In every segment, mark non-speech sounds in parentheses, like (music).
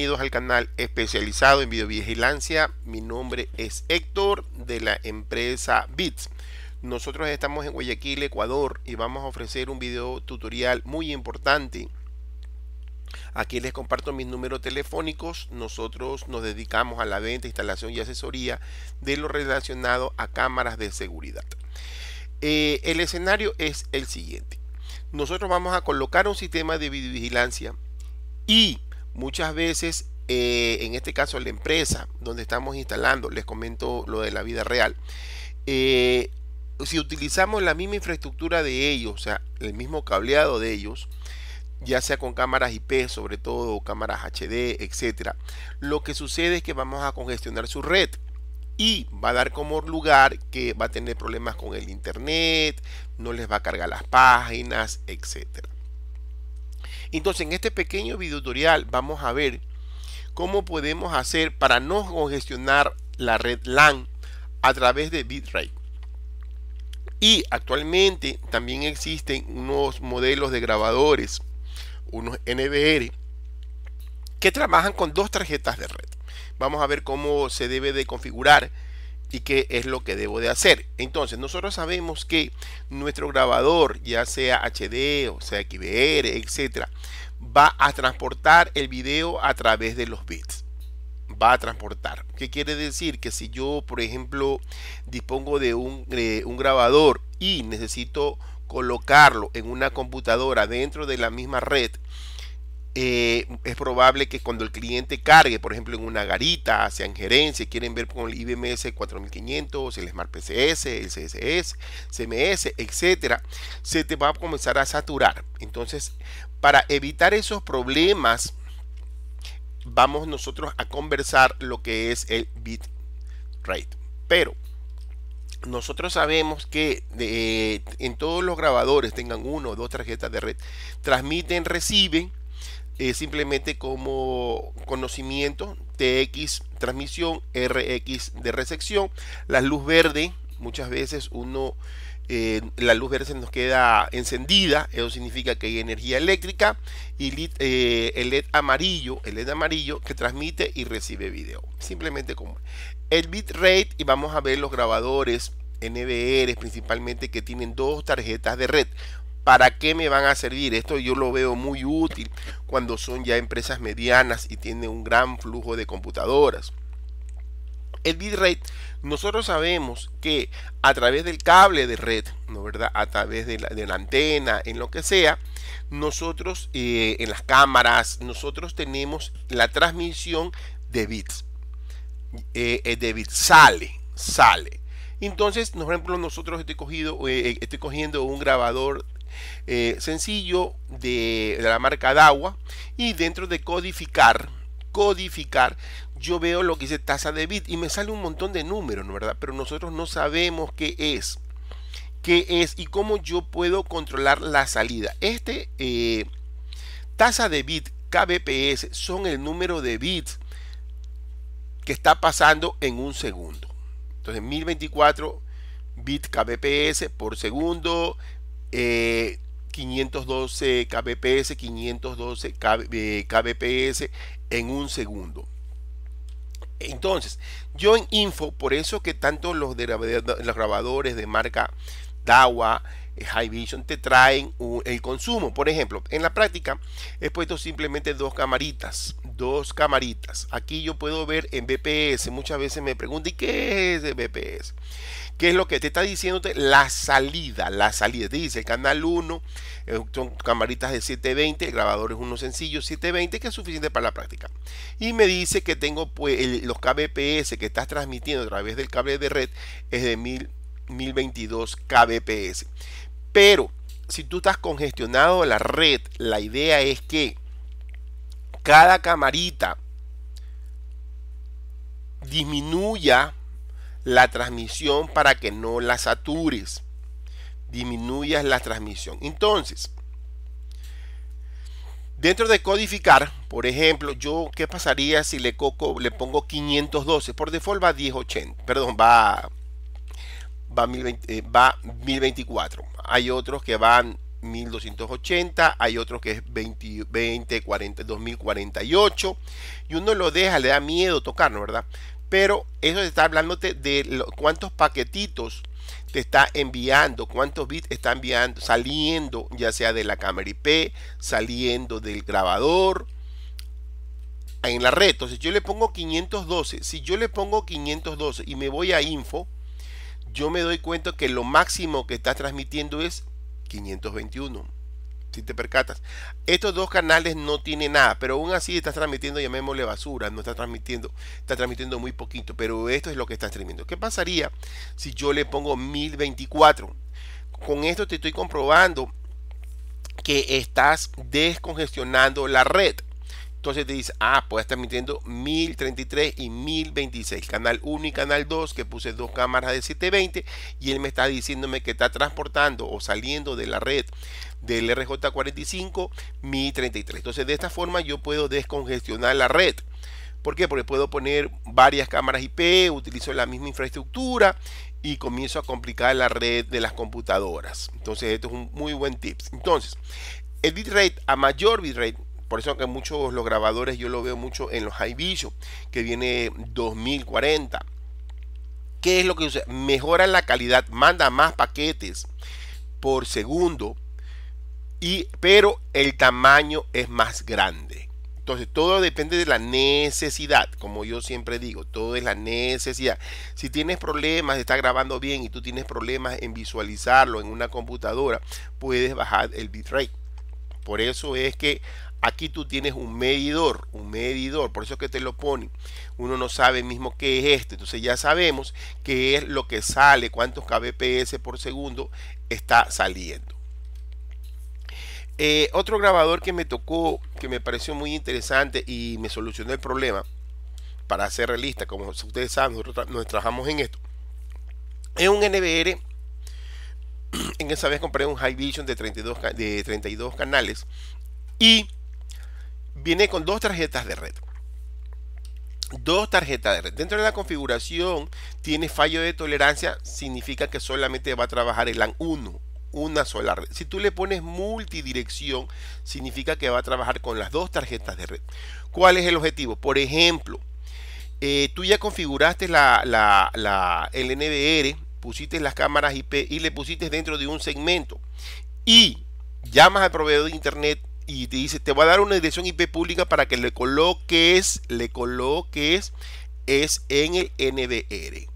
Bienvenidos al canal especializado en videovigilancia. Mi nombre es Héctor de la empresa Bits. Nosotros estamos en Guayaquil, Ecuador y vamos a ofrecer un video tutorial muy importante. Aquí les comparto mis números telefónicos. Nosotros nos dedicamos a la venta, instalación y asesoría de lo relacionado a cámaras de seguridad. Eh, el escenario es el siguiente. Nosotros vamos a colocar un sistema de videovigilancia y Muchas veces, eh, en este caso la empresa donde estamos instalando, les comento lo de la vida real, eh, si utilizamos la misma infraestructura de ellos, o sea, el mismo cableado de ellos, ya sea con cámaras IP sobre todo, cámaras HD, etcétera, lo que sucede es que vamos a congestionar su red y va a dar como lugar que va a tener problemas con el internet, no les va a cargar las páginas, etcétera. Entonces, en este pequeño video tutorial vamos a ver cómo podemos hacer para no congestionar la red LAN a través de bitrate. Y actualmente también existen unos modelos de grabadores, unos NVR que trabajan con dos tarjetas de red. Vamos a ver cómo se debe de configurar y qué es lo que debo de hacer. Entonces, nosotros sabemos que nuestro grabador, ya sea HD, o sea XBR, etcétera, va a transportar el video a través de los bits. Va a transportar. ¿Qué quiere decir? Que si yo, por ejemplo, dispongo de un, un grabador y necesito colocarlo en una computadora dentro de la misma red, eh, es probable que cuando el cliente cargue, por ejemplo, en una garita, sean en gerencia, quieren ver con el IBMS 4500, el Smart PCS, el CSS, CMS, etcétera, se te va a comenzar a saturar. Entonces, para evitar esos problemas, vamos nosotros a conversar lo que es el bitrate, Pero nosotros sabemos que en todos los grabadores tengan uno o dos tarjetas de red, transmiten, reciben simplemente como conocimiento TX transmisión, RX de recepción la luz verde, muchas veces uno, eh, la luz verde se nos queda encendida, eso significa que hay energía eléctrica, y eh, el LED amarillo, el LED amarillo que transmite y recibe video, simplemente como el bitrate y vamos a ver los grabadores NBR principalmente que tienen dos tarjetas de red, ¿Para qué me van a servir? Esto yo lo veo muy útil cuando son ya empresas medianas y tienen un gran flujo de computadoras. El bitrate, nosotros sabemos que a través del cable de red, ¿no verdad? A través de la, antena, en lo que sea, nosotros eh, en las cámaras, nosotros tenemos la transmisión de bits. Eh, eh, de bits sale, sale. Entonces, por ejemplo, nosotros estoy, eh, estoy cogiendo un grabador eh, sencillo de, la marca de agua y dentro de codificar, codificar, yo veo lo que dice tasa de bit y me sale un montón de números, ¿no verdad? Pero nosotros no sabemos qué es, qué es y cómo yo puedo controlar la salida. Este eh, tasa de bit KBPS son el número de bits que está pasando en un segundo. Entonces 1024 bits KBPS por segundo, 512 eh, kbps, 512 eh, kbps en un segundo. Entonces, yo en info, por eso que tanto los, de, los grabadores de marca DAWA, eh, High Vision te traen el consumo. Por ejemplo, en la práctica he puesto simplemente dos camaritas dos camaritas. Aquí yo puedo ver en BPS. Muchas veces me preguntan, ¿y qué es BPS? ¿Qué es lo que te está diciéndote? La salida, la salida. dice el canal 1, eh, son camaritas de 720, el grabador es uno sencillo, 720, que es suficiente para la práctica. Y me dice que tengo pues, los kbps que estás transmitiendo a través del cable de red es de 1000, 1022 kbps. Pero si tú estás congestionado la red, la idea es que cada camarita disminuya la transmisión para que no la satures. Disminuyas la transmisión. Entonces, dentro de codificar, por ejemplo, yo, ¿qué pasaría si le, coco, le pongo 512? Por default va 1080, perdón, va, va, eh, va 1024. Hay otros que van 1280, hay otro que es 20, 20 40, 2048 y uno lo deja, le da miedo tocarlo, ¿verdad? Pero eso está hablándote de cuántos paquetitos te está enviando, cuántos bits está enviando, saliendo ya sea de la cámara IP, saliendo del grabador en la red. Entonces yo le pongo 512, si yo le pongo 512 y me voy a info, yo me doy cuenta que lo máximo que está transmitiendo es 521. Si te percatas, estos dos canales no tienen nada, pero aún así está transmitiendo, llamémosle basura, no está transmitiendo, está transmitiendo muy poquito, pero esto es lo que está transmitiendo. ¿Qué pasaría si yo le pongo 1024? Con esto te estoy comprobando que estás descongestionando la red. Entonces te dice, ah, pues está emitiendo 1033 y 1026, canal 1 y canal 2, que puse dos cámaras de 720 y él me está diciéndome que está transportando o saliendo de la red del RJ45 1033. Entonces de esta forma yo puedo descongestionar la red. ¿Por qué? Porque puedo poner varias cámaras IP, utilizo la misma infraestructura y comienzo a complicar la red de las computadoras. Entonces esto es un muy buen tip. Entonces, el bitrate a mayor bitrate por eso que muchos los grabadores yo lo veo mucho en los High Vision, que viene 2040. ¿Qué es lo que usa? Mejora la calidad, manda más paquetes por segundo, y, pero el tamaño es más grande. Entonces, todo depende de la necesidad, como yo siempre digo, todo es la necesidad. Si tienes problemas, está grabando bien y tú tienes problemas en visualizarlo en una computadora, puedes bajar el bitrate. Por eso es que Aquí tú tienes un medidor, un medidor, por eso que te lo ponen. Uno no sabe mismo qué es este, entonces ya sabemos qué es lo que sale, cuántos kbps por segundo está saliendo. Eh, otro grabador que me tocó, que me pareció muy interesante y me solucionó el problema, para ser realista, como ustedes saben, nosotros, nos trabajamos en esto, es un NBR. (clears throat) En esa vez compré un High Vision de 32, de 32 canales y viene con dos tarjetas de red. Dos tarjetas de red. Dentro de la configuración tiene fallo de tolerancia, significa que solamente va a trabajar el LAN 1 una sola red. Si tú le pones multidirección, significa que va a trabajar con las dos tarjetas de red. ¿Cuál es el objetivo? Por ejemplo, eh, tú ya configuraste la, la, el NBR, pusiste las cámaras IP y le pusiste dentro de un segmento y llamas al proveedor de internet y te dice, te va a dar una dirección IP pública para que le coloques, le coloques, es en el NDR.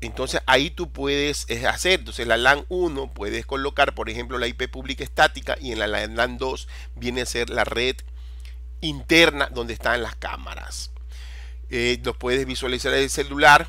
Entonces ahí tú puedes eh, hacer, entonces la LAN 1 puedes colocar, por ejemplo, la IP pública estática y en la LAN 2 viene a ser la red interna donde están las cámaras. Eh, puedes visualizar el celular.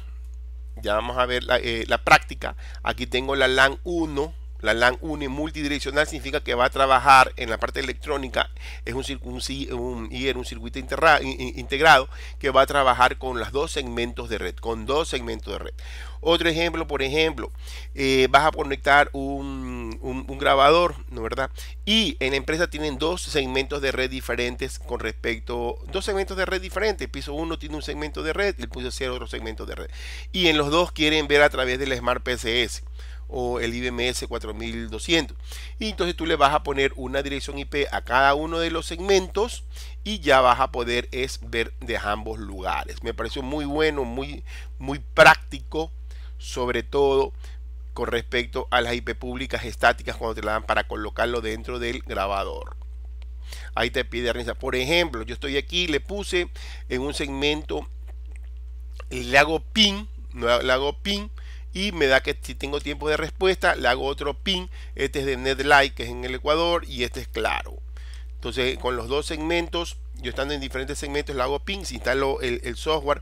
Ya vamos a ver la, eh, la práctica. Aquí tengo la LAN 1 la LAN multidireccional significa que va a trabajar en la parte electrónica, es un, un, un, un circuito integrado que va a trabajar con los dos segmentos de red, con dos segmentos de red. Otro ejemplo, por ejemplo, eh, vas a conectar un, grabador, ¿no verdad? Y en la empresa tienen dos segmentos de red diferentes con respecto, dos segmentos de red diferentes. El piso 1 tiene un segmento de red, el piso 0 otro segmento de red. Y en los dos quieren ver a través del Smart PCS o el IBMS 4200. Y entonces tú le vas a poner una dirección IP a cada uno de los segmentos y ya vas a poder es ver de ambos lugares. Me pareció muy bueno, muy, muy práctico, sobre todo con respecto a las IP públicas estáticas cuando te la dan para colocarlo dentro del grabador. Ahí te pide risa. Por ejemplo, yo estoy aquí, le puse en un segmento, le hago pin, le hago pin y me da que si tengo tiempo de respuesta le hago otro pin. Este es de NetLight que es en el Ecuador y este es claro. Entonces con los dos segmentos, yo estando en diferentes segmentos le hago pin, si instalo el, software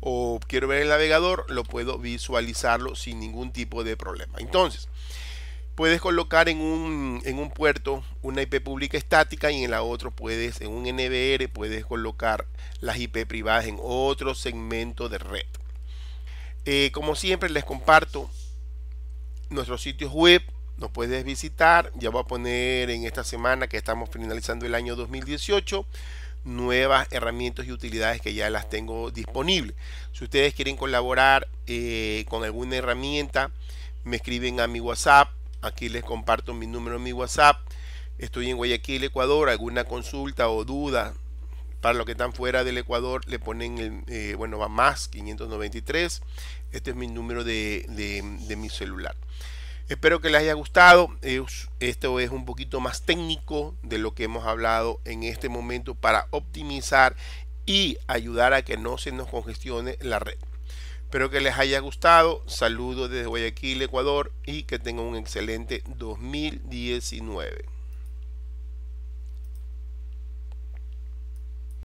o quiero ver el navegador, lo puedo visualizarlo sin ningún tipo de problema. Entonces, puedes colocar en un, en un, puerto una IP pública estática y en la otra puedes, en un NBR, puedes colocar las IP privadas en otro segmento de red. Eh, como siempre les comparto nuestros sitios web, nos puedes visitar. Ya voy a poner en esta semana que estamos finalizando el año 2018 nuevas herramientas y utilidades que ya las tengo disponibles. Si ustedes quieren colaborar eh, con alguna herramienta, me escriben a mi WhatsApp. Aquí les comparto mi número en mi WhatsApp. Estoy en Guayaquil, Ecuador. Alguna consulta o duda para los que están fuera del Ecuador le ponen, el, eh, bueno, va más 593. Este es mi número de, de mi celular. Espero que les haya gustado. Esto es un poquito más técnico de lo que hemos hablado en este momento para optimizar y ayudar a que no se nos congestione la red. Espero que les haya gustado. Saludos desde Guayaquil, Ecuador y que tengan un excelente 2019.